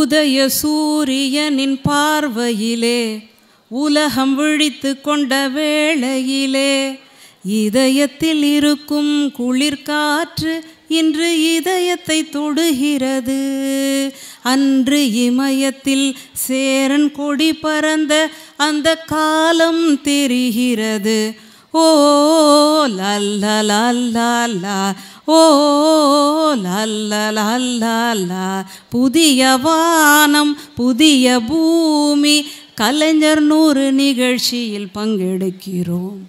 உதய சூரியனின் பார்வையிலே உலகம் விழித்து கொண்ட வேளையிலே இதயத்தில் இருக்கும் குளிர்காற்று இன்று இதயத்தை தொடுகிறது அன்று இமயத்தில் சேரன் கொடி பறந்த அந்த காலம் தெரிகிறது ஓ புதிய வானம் புதிய பூமி கலைஞர் நூறு நிகழ்ச்சியில் பங்கெடுக்கிறோம்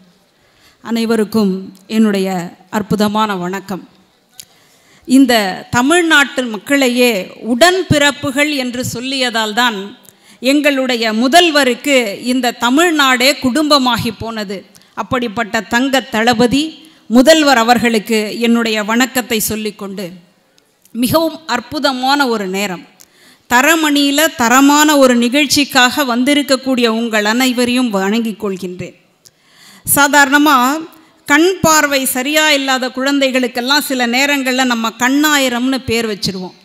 அனைவருக்கும் என்னுடைய அற்புதமான வணக்கம் இந்த தமிழ்நாட்டு மக்களையே உடன் பிறப்புகள் என்று சொல்லியதால் தான் எங்களுடைய முதல்வருக்கு இந்த தமிழ்நாடே குடும்பமாகி போனது அப்படிப்பட்ட தங்க தளபதி முதல்வர் அவர்களுக்கு என்னுடைய வணக்கத்தை சொல்லிக்கொண்டு மிகவும் அற்புதமான ஒரு நேரம் தரமணியில் தரமான ஒரு நிகழ்ச்சிக்காக வந்திருக்கக்கூடிய உங்கள் அனைவரையும் வணங்கிக் கொள்கின்றேன் சாதாரணமாக கண் பார்வை சரியாக இல்லாத குழந்தைகளுக்கெல்லாம் சில நேரங்களில் நம்ம கண்ணாயிரம்னு பேர் வச்சுருவோம்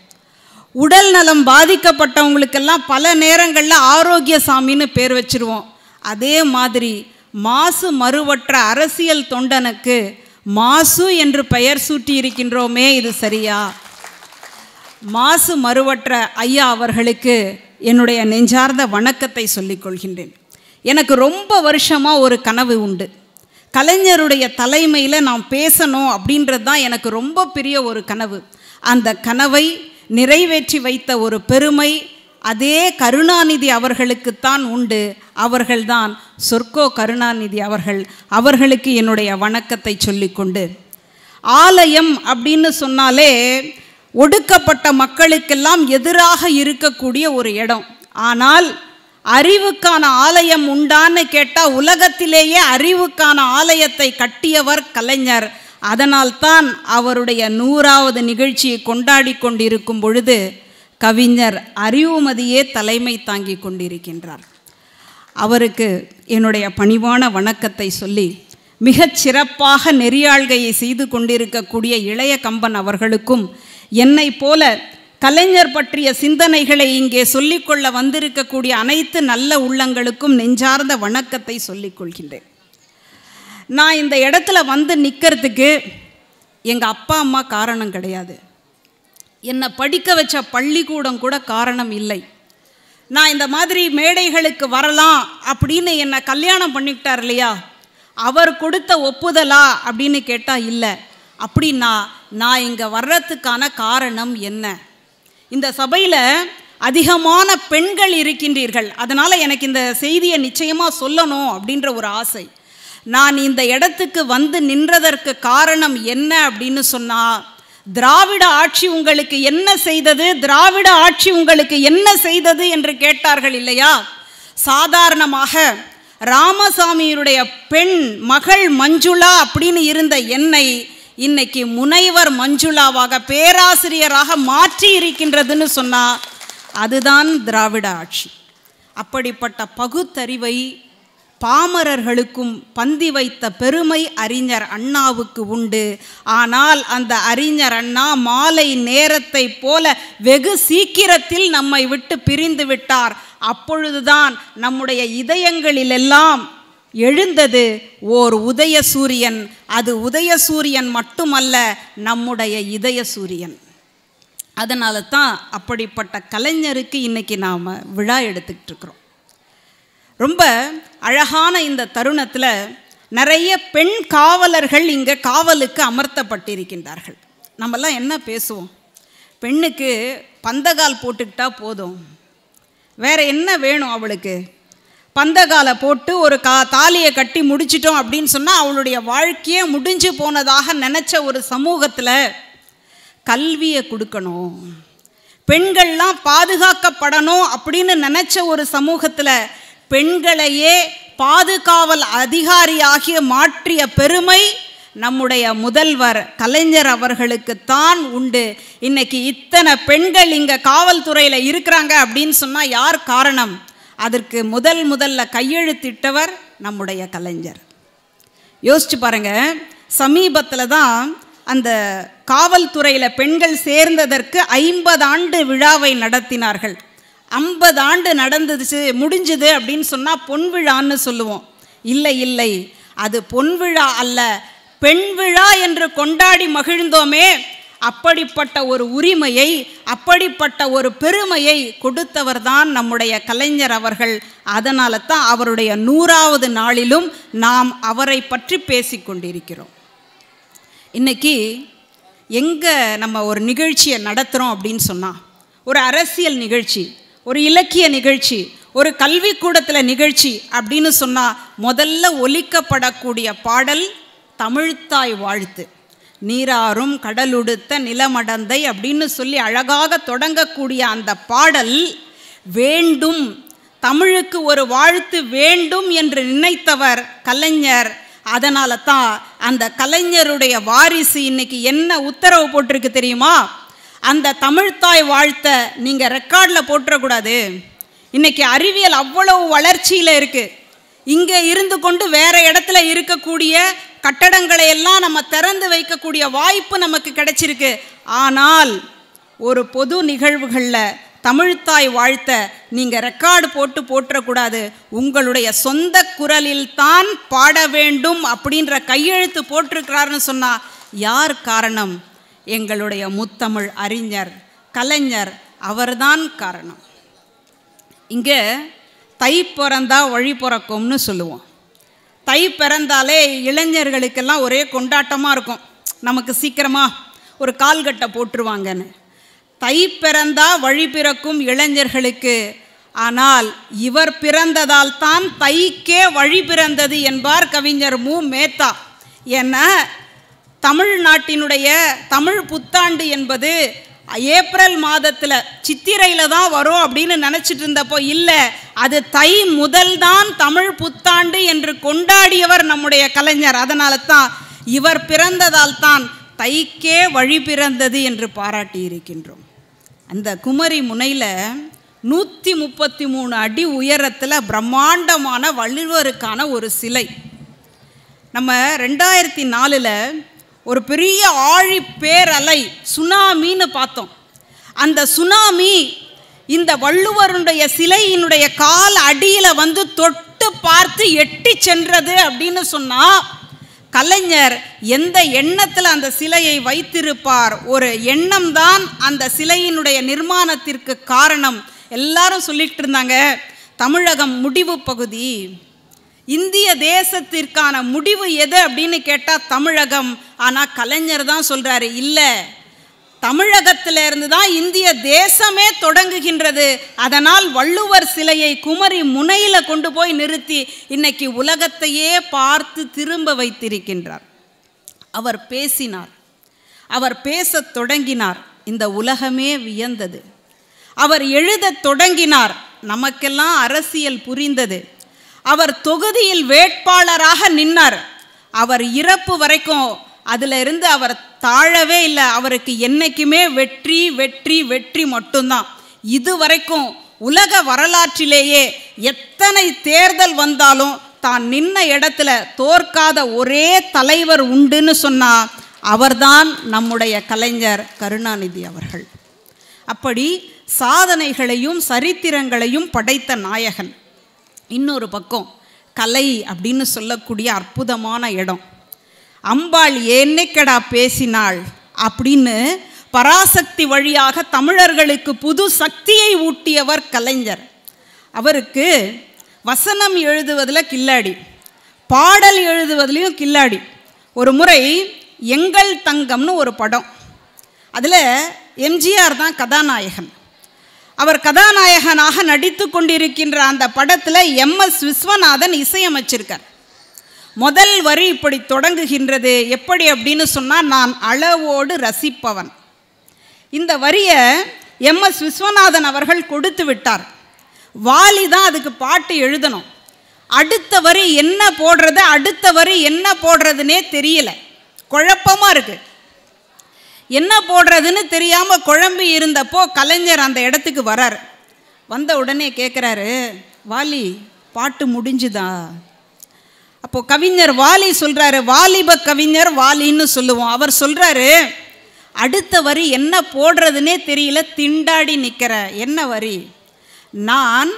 உடல் நலம் பாதிக்கப்பட்டவங்களுக்கெல்லாம் பல நேரங்களில் ஆரோக்கிய சாமின்னு பேர் வச்சுருவோம் அதே மாதிரி மாசு மறுவற்ற அரசியல் தொண்டனுக்கு மாசு என்று பெயர் சூட்டி இருக்கின்றோமே இது சரியா மாசு மறுவற்ற ஐயா அவர்களுக்கு என்னுடைய நெஞ்சார்ந்த வணக்கத்தை சொல்லிக்கொள்கின்றேன் எனக்கு ரொம்ப வருஷமாக ஒரு கனவு உண்டு கலைஞருடைய தலைமையில் நாம் பேசணும் அப்படின்றது தான் எனக்கு ரொம்ப பெரிய ஒரு கனவு அந்த கனவை நிறைவேற்றி வைத்த ஒரு பெருமை அதே கருணாநிதி அவர்களுக்குத்தான் உண்டு அவர்கள்தான் சொர்க்கோ கருணாநிதி அவர்கள் அவர்களுக்கு என்னுடைய வணக்கத்தை சொல்லிக்கொண்டு ஆலயம் அப்படின்னு சொன்னாலே ஒடுக்கப்பட்ட மக்களுக்கெல்லாம் எதிராக இருக்கக்கூடிய ஒரு இடம் ஆனால் அறிவுக்கான ஆலயம் உண்டான்னு கேட்டால் உலகத்திலேயே அறிவுக்கான ஆலயத்தை கட்டியவர் கலைஞர் அதனால்தான் அவருடைய நூறாவது நிகழ்ச்சியை கொண்டாடி கொண்டிருக்கும் பொழுது கவிஞர் அறிவுமதியே தலைமை தாங்கி கொண்டிருக்கின்றார் அவருக்கு என்னுடைய பணிவான வணக்கத்தை சொல்லி மிகச் சிறப்பாக நெறியாழ்கையை செய்து கொண்டிருக்கக்கூடிய இளைய கம்பன் அவர்களுக்கும் என்னை போல கலைஞர் பற்றிய சிந்தனைகளை இங்கே சொல்லிக்கொள்ள வந்திருக்கக்கூடிய அனைத்து நல்ல உள்ளங்களுக்கும் நெஞ்சார்ந்த வணக்கத்தை சொல்லிக்கொள்கின்றேன் நான் இந்த இடத்துல வந்து நிற்கிறதுக்கு எங்கள் அப்பா அம்மா காரணம் கிடையாது என்னை படிக்க வச்ச பள்ளிக்கூடம் கூட காரணம் இல்லை நான் இந்த மாதிரி மேடைகளுக்கு வரலாம் அப்படின்னு என்னை கல்யாணம் பண்ணிக்கிட்டார் இல்லையா அவர் கொடுத்த ஒப்புதலா அப்படின்னு கேட்டால் இல்லை அப்படின்னா நான் இங்கே வர்றதுக்கான காரணம் என்ன இந்த சபையில் அதிகமான பெண்கள் இருக்கின்றீர்கள் அதனால் எனக்கு இந்த செய்தியை நிச்சயமாக சொல்லணும் அப்படின்ற ஒரு ஆசை நான் இந்த இடத்துக்கு வந்து நின்றதற்கு காரணம் என்ன அப்படின்னு சொன்னால் திராவிட ஆட்சி உங்களுக்கு என்ன செய்தது திராவிட ஆட்சி உங்களுக்கு என்ன செய்தது என்று கேட்டார்கள் இல்லையா சாதாரணமாக ராமசாமியினுடைய பெண் மகள் மஞ்சுளா அப்படின்னு இருந்த என்னை இன்னைக்கு முனைவர் மஞ்சுளாவாக பேராசிரியராக மாற்றி இருக்கின்றதுன்னு சொன்னால் அதுதான் திராவிட ஆட்சி அப்படிப்பட்ட பகுத்தறிவை பாமரர்களுக்கும் பந்தி வைத்த பெருமை அறிஞர் அண்ணாவுக்கு உண்டு ஆனால் அந்த அறிஞர் அண்ணா மாலை நேரத்தை போல வெகு சீக்கிரத்தில் நம்மை விட்டு பிரிந்து விட்டார் அப்பொழுதுதான் நம்முடைய இதயங்களிலெல்லாம் எழுந்தது ஓர் உதய சூரியன் அது உதய சூரியன் மட்டுமல்ல நம்முடைய இதய சூரியன் அதனால தான் அப்படிப்பட்ட கலைஞருக்கு இன்றைக்கி நாம் விழா எடுத்துக்கிட்டு இருக்கிறோம் ரொம்ப அழகான இந்த தருணத்தில் நிறைய பெண் காவலர்கள் இங்கே காவலுக்கு அமர்த்தப்பட்டிருக்கின்றார்கள் நம்மெல்லாம் என்ன பேசுவோம் பெண்ணுக்கு பந்தகால் போட்டுக்கிட்டா போதும் வேறு என்ன வேணும் அவளுக்கு பந்தகாலை போட்டு ஒரு கா தாலியை கட்டி முடிச்சிட்டோம் அப்படின்னு சொன்னால் அவளுடைய வாழ்க்கையே முடிஞ்சு போனதாக நினச்ச ஒரு சமூகத்தில் கல்வியை கொடுக்கணும் பெண்கள்லாம் பாதுகாக்கப்படணும் அப்படின்னு நினச்ச ஒரு சமூகத்தில் பெண்களையே பாதுகாவல் அதிகாரியாகிய மாற்றிய பெருமை நம்முடைய முதல்வர் கலைஞர் அவர்களுக்குத்தான் உண்டு இன்னைக்கு இத்தனை பெண்கள் இங்கே காவல்துறையில் இருக்கிறாங்க அப்படின்னு சொன்னால் யார் காரணம் அதற்கு முதல் முதல்ல கையெழுத்திட்டவர் நம்முடைய கலைஞர் யோசிச்சு பாருங்க சமீபத்தில் தான் அந்த காவல்துறையில் பெண்கள் சேர்ந்ததற்கு ஐம்பது ஆண்டு விழாவை நடத்தினார்கள் ஐம்பது ஆண்டு நடந்துச்சு முடிஞ்சுது அப்படின்னு சொன்னால் பொன் விழான்னு சொல்லுவோம் இல்லை இல்லை அது பொன் விழா அல்ல பெண் விழா என்று கொண்டாடி மகிழ்ந்தோமே அப்படிப்பட்ட ஒரு உரிமையை அப்படிப்பட்ட ஒரு பெருமையை கொடுத்தவர் தான் நம்முடைய கலைஞர் அவர்கள் அதனால தான் அவருடைய நூறாவது நாளிலும் நாம் அவரை பற்றி பேசி கொண்டிருக்கிறோம் இன்றைக்கி எங்கே நம்ம ஒரு நிகழ்ச்சியை நடத்துகிறோம் அப்படின்னு சொன்னால் ஒரு அரசியல் நிகழ்ச்சி ஒரு இலக்கிய நிகழ்ச்சி ஒரு கல்விக்கூடத்தில் நிகழ்ச்சி அப்படின்னு சொன்னால் முதல்ல ஒலிக்கப்படக்கூடிய பாடல் தமிழ்த்தாய் வாழ்த்து நீராறும் கடலுடுத்த நிலமடந்தை அப்படின்னு சொல்லி அழகாக தொடங்கக்கூடிய அந்த பாடல் வேண்டும் தமிழுக்கு ஒரு வாழ்த்து வேண்டும் என்று நினைத்தவர் கலைஞர் அதனால தான் அந்த கலைஞருடைய வாரிசு இன்னைக்கு என்ன உத்தரவு போட்டிருக்கு தெரியுமா அந்த தமிழ்த்தாய் வாழ்த்த நீங்கள் ரெக்கார்டில் போட்டுறக்கூடாது இன்றைக்கி அறிவியல் அவ்வளவு வளர்ச்சியில் இருக்குது இங்கே இருந்து கொண்டு வேறு இடத்துல இருக்கக்கூடிய கட்டடங்களை எல்லாம் நம்ம திறந்து வைக்கக்கூடிய வாய்ப்பு நமக்கு கிடைச்சிருக்கு ஆனால் ஒரு பொது நிகழ்வுகளில் தமிழ்த்தாய் வாழ்த்த நீங்கள் ரெக்கார்டு போட்டு போட்டுறக்கூடாது உங்களுடைய சொந்த குரலில் தான் பாட வேண்டும் அப்படின்ற கையெழுத்து போட்டிருக்கிறாருன்னு சொன்னால் யார் காரணம் எங்களுடைய முத்தமிழ் அறிஞர் கலைஞர் அவர்தான் காரணம் இங்கே தை பிறந்தால் வழி பிறக்கும்னு சொல்லுவோம் தை பிறந்தாலே இளைஞர்களுக்கெல்லாம் ஒரே கொண்டாட்டமாக இருக்கும் நமக்கு சீக்கிரமாக ஒரு கால்கட்டை போட்டுருவாங்கன்னு தை பிறந்தால் வழி பிறக்கும் இளைஞர்களுக்கு ஆனால் இவர் பிறந்ததால் தான் தைக்கே வழி பிறந்தது என்பார் கவிஞர் மு மேத்தா ஏன்னா தமிழ்நாட்டினுடைய தமிழ் புத்தாண்டு என்பது ஏப்ரல் மாதத்தில் சித்திரையில் தான் வரும் அப்படின்னு நினச்சிட்டு இருந்தப்போ இல்லை அது தை முதல் தான் தமிழ் புத்தாண்டு என்று கொண்டாடியவர் நம்முடைய கலைஞர் அதனால தான் இவர் பிறந்ததால் தான் தைக்கே வழி பிறந்தது என்று பாராட்டி இருக்கின்றோம் அந்த குமரி முனையில் நூற்றி முப்பத்தி மூணு அடி உயரத்தில் பிரம்மாண்டமான வள்ளுவருக்கான ஒரு சிலை நம்ம ரெண்டாயிரத்தி நாலில் ஒரு பெரிய ஆழி பேரலை சுனாமின்னு பார்த்தோம் அந்த சுனாமி இந்த வள்ளுவருடைய சிலையினுடைய கால் அடியில் வந்து தொட்டு பார்த்து எட்டி சென்றது அப்படின்னு சொன்னால் கலைஞர் எந்த எண்ணத்தில் அந்த சிலையை வைத்திருப்பார் ஒரு எண்ணம் தான் அந்த சிலையினுடைய நிர்மாணத்திற்கு காரணம் எல்லாரும் சொல்லிட்டு இருந்தாங்க தமிழகம் முடிவு பகுதி இந்திய தேசத்திற்கான முடிவு எது அப்படின்னு கேட்டால் தமிழகம் ஆனால் கலைஞர் தான் சொல்கிறாரு இல்லை தமிழகத்திலிருந்து தான் இந்திய தேசமே தொடங்குகின்றது அதனால் வள்ளுவர் சிலையை குமரி முனையில் கொண்டு போய் நிறுத்தி இன்னைக்கு உலகத்தையே பார்த்து திரும்ப வைத்திருக்கின்றார் அவர் பேசினார் அவர் பேசத் தொடங்கினார் இந்த உலகமே வியந்தது அவர் எழுத தொடங்கினார் நமக்கெல்லாம் அரசியல் புரிந்தது அவர் தொகுதியில் வேட்பாளராக நின்னார் அவர் இறப்பு வரைக்கும் அதில் இருந்து அவர் தாழவே இல்லை அவருக்கு என்றைக்குமே வெற்றி வெற்றி வெற்றி மட்டும்தான் இது வரைக்கும் உலக வரலாற்றிலேயே எத்தனை தேர்தல் வந்தாலும் தான் நின்ன இடத்துல தோற்காத ஒரே தலைவர் உண்டுன்னு சொன்னால் அவர்தான் நம்முடைய கலைஞர் கருணாநிதி அவர்கள் அப்படி சாதனைகளையும் சரித்திரங்களையும் படைத்த நாயகன் இன்னொரு பக்கம் கலை அப்படின்னு சொல்லக்கூடிய அற்புதமான இடம் அம்பாள் என்னைக்கடா பேசினாள் அப்படின்னு பராசக்தி வழியாக தமிழர்களுக்கு புது சக்தியை ஊட்டியவர் கலைஞர் அவருக்கு வசனம் எழுதுவதில் கில்லாடி பாடல் எழுதுவதிலையும் கில்லாடி ஒரு முறை எங்கள் தங்கம்னு ஒரு படம் அதில் எம்ஜிஆர் தான் கதாநாயகன் அவர் கதாநாயகனாக நடித்து கொண்டிருக்கின்ற அந்த படத்தில் எம் எஸ் விஸ்வநாதன் இசையமைச்சிருக்கார் முதல் வரி இப்படி தொடங்குகின்றது எப்படி அப்படின்னு சொன்னால் நான் அளவோடு ரசிப்பவன் இந்த வரியை எம் எஸ் விஸ்வநாதன் அவர்கள் கொடுத்து விட்டார் வாலி தான் அதுக்கு பாட்டு எழுதணும் அடுத்த வரி என்ன போடுறது அடுத்த வரி என்ன போடுறதுனே தெரியல குழப்பமாக இருக்குது என்ன போடுறதுன்னு தெரியாமல் குழம்பு இருந்தப்போ கலைஞர் அந்த இடத்துக்கு வரார் வந்த உடனே கேட்குறாரு வாலி பாட்டு முடிஞ்சுதா அப்போது கவிஞர் வாலி சொல்கிறாரு வாலிப கவிஞர் வாலின்னு சொல்லுவோம் அவர் சொல்கிறாரு அடுத்த வரி என்ன போடுறதுனே தெரியல திண்டாடி நிற்கிற என்ன வரி நான்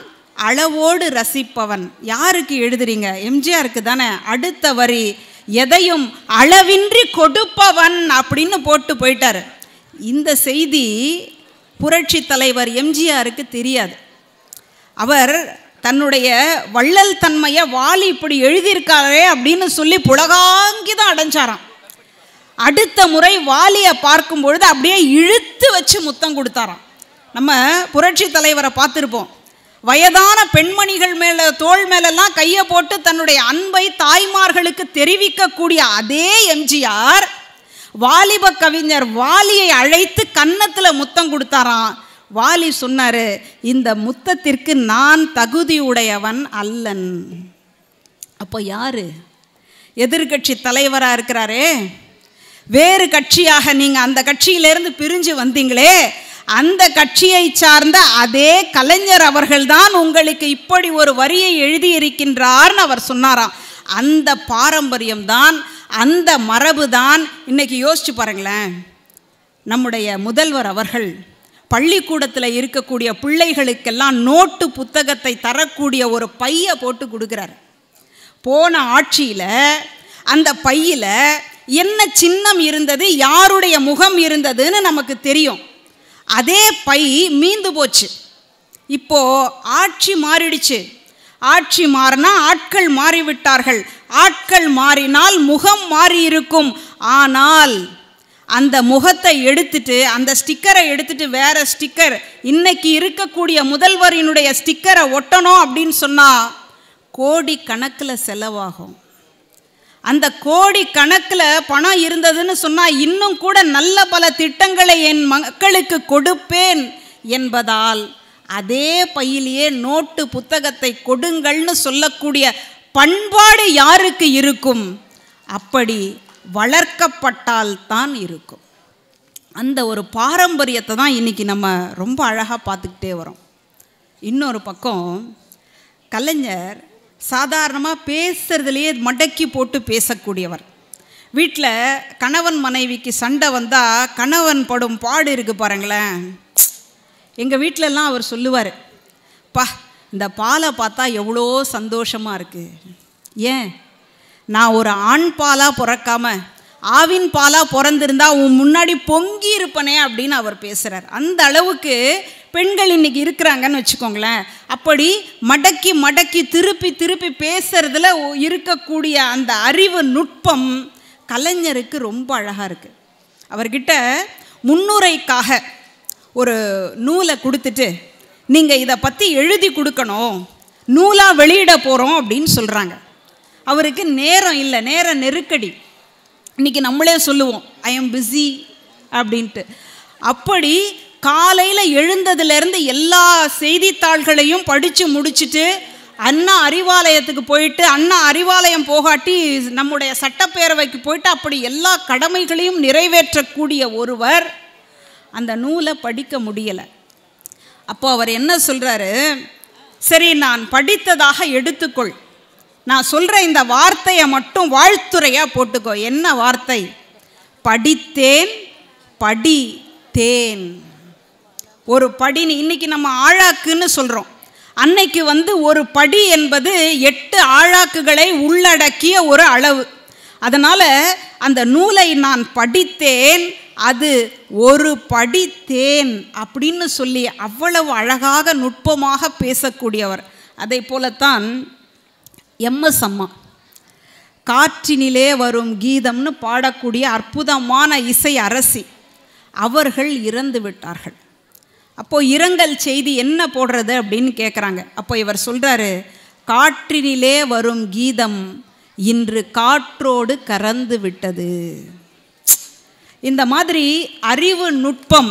அளவோடு ரசிப்பவன் யாருக்கு எழுதுறீங்க எம்ஜிஆருக்கு தானே அடுத்த வரி எதையும் அளவின்றி கொடுப்பவன் அப்படின்னு போட்டு போயிட்டார் இந்த செய்தி புரட்சி தலைவர் எம்ஜிஆருக்கு தெரியாது அவர் தன்னுடைய வள்ளல் தன்மையை வாலி இப்படி எழுதியிருக்காரே அப்படின்னு சொல்லி புலகாங்கி தான் அடைஞ்சாராம் அடுத்த முறை வாலியை பார்க்கும் பொழுது அப்படியே இழுத்து வச்சு முத்தம் கொடுத்தாராம் நம்ம புரட்சி தலைவரை பார்த்துருப்போம் வயதான பெண்மணிகள் மேலே தோல் மேலெல்லாம் கையை போட்டு தன்னுடைய அன்பை தாய்மார்களுக்கு தெரிவிக்கக்கூடிய அதே எம்ஜிஆர் வாலிப கவிஞர் வாலியை அழைத்து கன்னத்தில் முத்தம் கொடுத்தாராம் வாலி சொன்னார் இந்த முத்தத்திற்கு நான் தகுதியுடையவன் அல்லன் அப்போ யார் எதிர்கட்சி தலைவராக இருக்கிறாரே வேறு கட்சியாக நீங்கள் அந்த கட்சியிலேருந்து பிரிஞ்சு வந்தீங்களே அந்த கட்சியை சார்ந்த அதே கலைஞர் அவர்கள்தான் உங்களுக்கு இப்படி ஒரு வரியை எழுதியிருக்கின்றார்னு அவர் சொன்னாராம் அந்த பாரம்பரியம்தான் அந்த மரபு தான் இன்றைக்கி யோசிச்சு பாருங்களேன் நம்முடைய முதல்வர் அவர்கள் பள்ளிக்கூடத்தில் இருக்கக்கூடிய பிள்ளைகளுக்கெல்லாம் நோட்டு புத்தகத்தை தரக்கூடிய ஒரு பையை போட்டு கொடுக்குறாரு போன ஆட்சியில் அந்த பையில் என்ன சின்னம் இருந்தது யாருடைய முகம் இருந்ததுன்னு நமக்கு தெரியும் அதே பை மீந்து போச்சு இப்போது ஆட்சி மாறிடுச்சு ஆட்சி மாறினா ஆட்கள் மாறிவிட்டார்கள் ஆட்கள் மாறினால் முகம் மாறி இருக்கும் ஆனால் அந்த முகத்தை எடுத்துட்டு அந்த ஸ்டிக்கரை எடுத்துட்டு வேற ஸ்டிக்கர் இன்னைக்கு இருக்கக்கூடிய முதல்வரினுடைய ஸ்டிக்கரை ஒட்டணும் அப்படின்னு சொன்னால் கோடி கணக்கில் செலவாகும் அந்த கோடி கணக்கில் பணம் இருந்ததுன்னு சொன்னால் இன்னும் கூட நல்ல பல திட்டங்களை என் மக்களுக்கு கொடுப்பேன் என்பதால் அதே பையிலேயே நோட்டு புத்தகத்தை கொடுங்கள்னு சொல்லக்கூடிய பண்பாடு யாருக்கு இருக்கும் அப்படி வளர்க்கப்பட்டால்தான் இருக்கும் அந்த ஒரு பாரம்பரியத்தை தான் இன்றைக்கி நம்ம ரொம்ப அழகாக பார்த்துக்கிட்டே வரோம் இன்னொரு பக்கம் கலைஞர் சாதாரணமாக பேசுகிறதுலையே மடக்கி போட்டு பேசக்கூடியவர் வீட்டில் கணவன் மனைவிக்கு சண்டை வந்தால் கணவன் படும் பாடு இருக்குது பாருங்களேன் எங்கள் வீட்டிலலாம் அவர் சொல்லுவார் பா இந்த பாலை பார்த்தா எவ்வளோ சந்தோஷமாக இருக்குது ஏன் நான் ஒரு ஆண் பாலாக பிறக்காமல் ஆவின் பாலாக பிறந்திருந்தா உன் முன்னாடி பொங்கி இருப்பனே அப்படின்னு அவர் பேசுகிறார் அந்த அளவுக்கு பெண்கள் இன்றைக்கி இருக்கிறாங்கன்னு வச்சுக்கோங்களேன் அப்படி மடக்கி மடக்கி திருப்பி திருப்பி பேசுகிறதுல இருக்கக்கூடிய அந்த அறிவு நுட்பம் கலைஞருக்கு ரொம்ப அழகாக இருக்குது அவர்கிட்ட முன்னுரைக்காக ஒரு நூலை கொடுத்துட்டு நீங்கள் இதை பற்றி எழுதி கொடுக்கணும் நூலாக வெளியிட போகிறோம் அப்படின்னு சொல்கிறாங்க அவருக்கு நேரம் இல்லை நேர நெருக்கடி இன்றைக்கி நம்மளே சொல்லுவோம் ஐ எம் பிஸி அப்படின்ட்டு அப்படி காலையில் எழுந்ததுலேருந்து எல்லா செய்தித்தாள்களையும் படித்து முடிச்சுட்டு அண்ணா அறிவாலயத்துக்கு போயிட்டு அண்ணா அறிவாலயம் போகாட்டி நம்முடைய சட்டப்பேரவைக்கு போயிட்டு அப்படி எல்லா கடமைகளையும் நிறைவேற்றக்கூடிய ஒருவர் அந்த நூலை படிக்க முடியலை அப்போ அவர் என்ன சொல்கிறாரு சரி நான் படித்ததாக எடுத்துக்கொள் நான் சொல்கிற இந்த வார்த்தையை மட்டும் வாழ்த்துறையாக போட்டுக்கோ என்ன வார்த்தை படித்தேன் படி தேன் ஒரு படின்னு இன்றைக்கி நம்ம ஆழாக்குன்னு சொல்கிறோம் அன்னைக்கு வந்து ஒரு படி என்பது எட்டு ஆழாக்குகளை உள்ளடக்கிய ஒரு அளவு அதனால் அந்த நூலை நான் படித்தேன் அது ஒரு படி தேன் அப்படின்னு சொல்லி அவ்வளவு அழகாக நுட்பமாக பேசக்கூடியவர் அதை போலத்தான் எம்எஸ் அம்மா காற்றினிலே வரும் கீதம்னு பாடக்கூடிய அற்புதமான இசை அரசி அவர்கள் இறந்து விட்டார்கள் அப்போது இரங்கல் செய்தி என்ன போடுறது அப்படின்னு கேட்குறாங்க அப்போ இவர் சொல்கிறாரு காற்றினிலே வரும் கீதம் இன்று காற்றோடு கறந்து விட்டது இந்த மாதிரி அறிவு நுட்பம்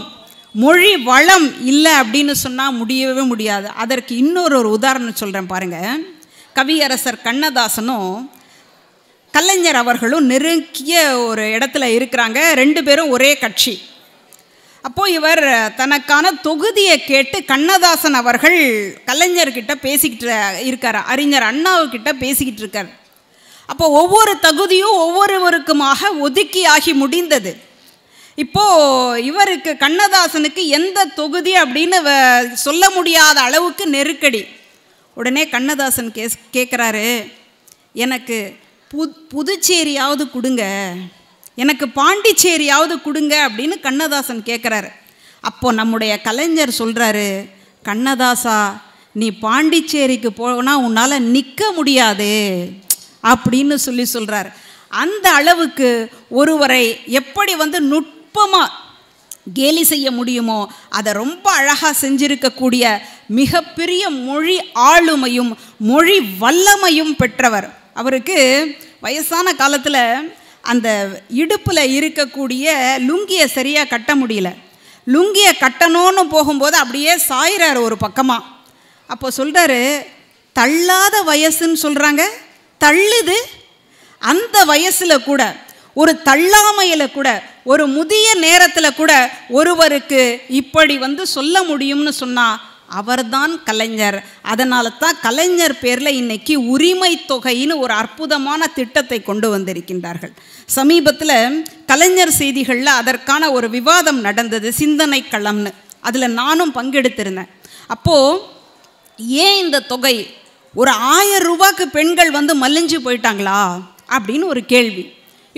மொழி வளம் இல்லை அப்படின்னு சொன்னால் முடியவே முடியாது அதற்கு இன்னொரு ஒரு உதாரணம் சொல்கிறேன் பாருங்கள் கவியரசர் கண்ணதாசனும் கலைஞர் அவர்களும் நெருங்கிய ஒரு இடத்துல இருக்கிறாங்க ரெண்டு பேரும் ஒரே கட்சி அப்போது இவர் தனக்கான தொகுதியை கேட்டு கண்ணதாசன் அவர்கள் கலைஞர்கிட்ட பேசிக்கிட்டு இருக்கார் அறிஞர் அண்ணாவுக்கிட்ட பேசிக்கிட்டு இருக்கார் அப்போ ஒவ்வொரு தகுதியும் ஒவ்வொருவருக்குமாக ஒதுக்கி ஆகி முடிந்தது இப்போது இவருக்கு கண்ணதாசனுக்கு எந்த தொகுதி அப்படின்னு சொல்ல முடியாத அளவுக்கு நெருக்கடி உடனே கண்ணதாசன் கேஸ் கேட்குறாரு எனக்கு பு புதுச்சேரியாவது கொடுங்க எனக்கு பாண்டிச்சேரியாவது கொடுங்க அப்படின்னு கண்ணதாசன் கேட்குறாரு அப்போது நம்முடைய கலைஞர் சொல்கிறாரு கண்ணதாசா நீ பாண்டிச்சேரிக்கு போனால் உன்னால் நிற்க முடியாது அப்படின்னு சொல்லி சொல்கிறார் அந்த அளவுக்கு ஒருவரை எப்படி வந்து நுட்பமாக கேலி செய்ய முடியுமோ அதை ரொம்ப அழகாக செஞ்சிருக்கக்கூடிய மிகப்பெரிய மொழி ஆளுமையும் மொழி வல்லமையும் பெற்றவர் அவருக்கு வயசான காலத்தில் அந்த இடுப்பில் இருக்கக்கூடிய லுங்கியை சரியாக கட்ட முடியல லுங்கியை கட்டணும்னு போகும்போது அப்படியே சாயிறார் ஒரு பக்கமாக அப்போ சொல்கிறாரு தள்ளாத வயசுன்னு சொல்கிறாங்க தள்ளுது அந்த வயசில் கூட ஒரு தள்ளாமையில் கூட ஒரு முதிய நேரத்தில் கூட ஒருவருக்கு இப்படி வந்து சொல்ல முடியும்னு சொன்னால் அவர்தான் கலைஞர் அதனால தான் கலைஞர் பேரில் இன்னைக்கு உரிமை தொகைன்னு ஒரு அற்புதமான திட்டத்தை கொண்டு வந்திருக்கின்றார்கள் சமீபத்தில் கலைஞர் செய்திகளில் அதற்கான ஒரு விவாதம் நடந்தது சிந்தனை களம்னு அதில் நானும் பங்கெடுத்திருந்தேன் அப்போது ஏன் இந்த தொகை ஒரு ஆயிரம் ரூபாய்க்கு பெண்கள் வந்து மலிஞ்சு போயிட்டாங்களா அப்படின்னு ஒரு கேள்வி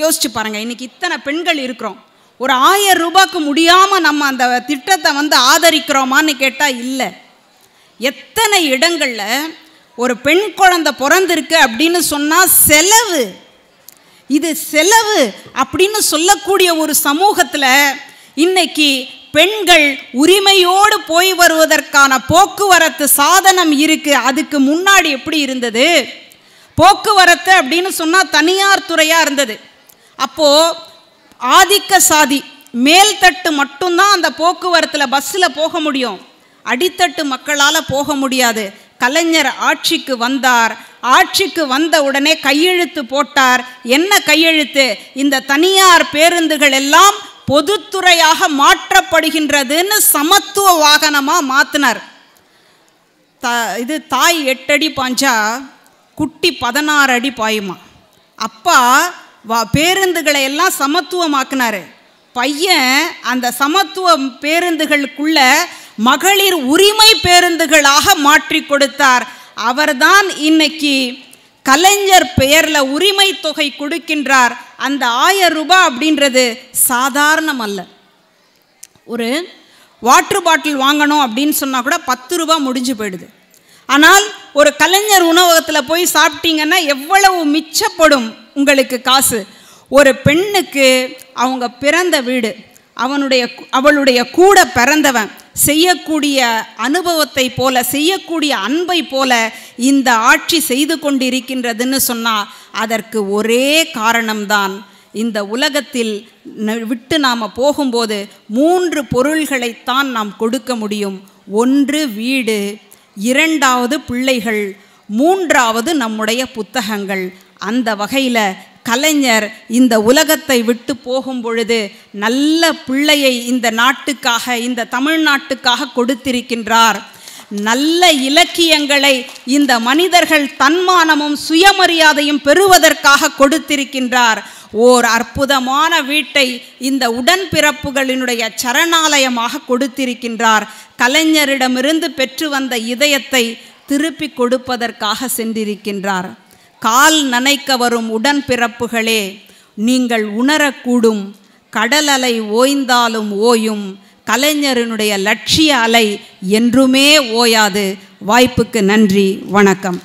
யோசிச்சு பாருங்கள் இன்றைக்கி இத்தனை பெண்கள் இருக்கிறோம் ஒரு ஆயிரம் ரூபாய்க்கு முடியாமல் நம்ம அந்த திட்டத்தை வந்து ஆதரிக்கிறோமான்னு கேட்டால் இல்லை எத்தனை இடங்களில் ஒரு பெண் குழந்தை பிறந்திருக்கு அப்படின்னு சொன்னால் செலவு இது செலவு அப்படின்னு சொல்லக்கூடிய ஒரு சமூகத்தில் இன்னைக்கு பெண்கள் உரிமையோடு போய் வருவதற்கான போக்குவரத்து சாதனம் இருக்குது அதுக்கு முன்னாடி எப்படி இருந்தது போக்குவரத்து அப்படின்னு சொன்னால் தனியார் துறையாக இருந்தது அப்போது ஆதிக்க சாதி மேல்தட்டு மட்டும்தான் அந்த போக்குவரத்தில் பஸ்ஸில் போக முடியும் அடித்தட்டு மக்களால் போக முடியாது கலைஞர் ஆட்சிக்கு வந்தார் ஆட்சிக்கு வந்த உடனே கையெழுத்து போட்டார் என்ன கையெழுத்து இந்த தனியார் பேருந்துகள் எல்லாம் பொதுத்துறையாக மாற்றப்படுகின்றதுன்னு சமத்துவ வாகனமாக மாற்றினார் த இது தாய் எட்டடி பாஞ்சா குட்டி பதினாறு அடி பாயுமா அப்பா வா பேருந்துகளை எல்லாம் சமத்துவமாக்குனார் பையன் அந்த சமத்துவ பேருந்துகளுக்குள்ளே மகளிர் உரிமை பேருந்துகளாக மாற்றி கொடுத்தார் அவர்தான் இன்னைக்கு கலைஞர் பெயரில் உரிமை தொகை கொடுக்கின்றார் அந்த ஆயிரம் ரூபாய் அப்படின்றது சாதாரணம் அல்ல ஒரு வாட்டர் பாட்டில் வாங்கணும் அப்படின்னு சொன்னால் கூட பத்து ரூபா முடிஞ்சு போயிடுது ஆனால் ஒரு கலைஞர் உணவகத்தில் போய் சாப்பிட்டீங்கன்னா எவ்வளவு மிச்சப்படும் உங்களுக்கு காசு ஒரு பெண்ணுக்கு அவங்க பிறந்த வீடு அவனுடைய அவளுடைய கூட பிறந்தவன் செய்யக்கூடிய அனுபவத்தை போல செய்யக்கூடிய அன்பை போல இந்த ஆட்சி செய்து கொண்டிருக்கின்றதுன்னு சொன்னால் அதற்கு ஒரே காரணம்தான் இந்த உலகத்தில் விட்டு நாம் போகும்போது மூன்று பொருள்களைத்தான் நாம் கொடுக்க முடியும் ஒன்று வீடு இரண்டாவது பிள்ளைகள் மூன்றாவது நம்முடைய புத்தகங்கள் அந்த வகையில் கலைஞர் இந்த உலகத்தை விட்டு போகும் பொழுது நல்ல பிள்ளையை இந்த நாட்டுக்காக இந்த தமிழ்நாட்டுக்காக கொடுத்திருக்கின்றார் நல்ல இலக்கியங்களை இந்த மனிதர்கள் தன்மானமும் சுயமரியாதையும் பெறுவதற்காக கொடுத்திருக்கின்றார் ஓர் அற்புதமான வீட்டை இந்த உடன்பிறப்புகளினுடைய சரணாலயமாக கொடுத்திருக்கின்றார் கலைஞரிடமிருந்து பெற்று வந்த இதயத்தை திருப்பி கொடுப்பதற்காக சென்றிருக்கின்றார் கால் நனைக்க வரும் உடன்பிறப்புகளே நீங்கள் உணரக்கூடும் கடல் அலை ஓய்ந்தாலும் ஓயும் கலைஞரனுடைய லட்சிய அலை என்றுமே ஓயாது வாய்ப்புக்கு நன்றி வணக்கம்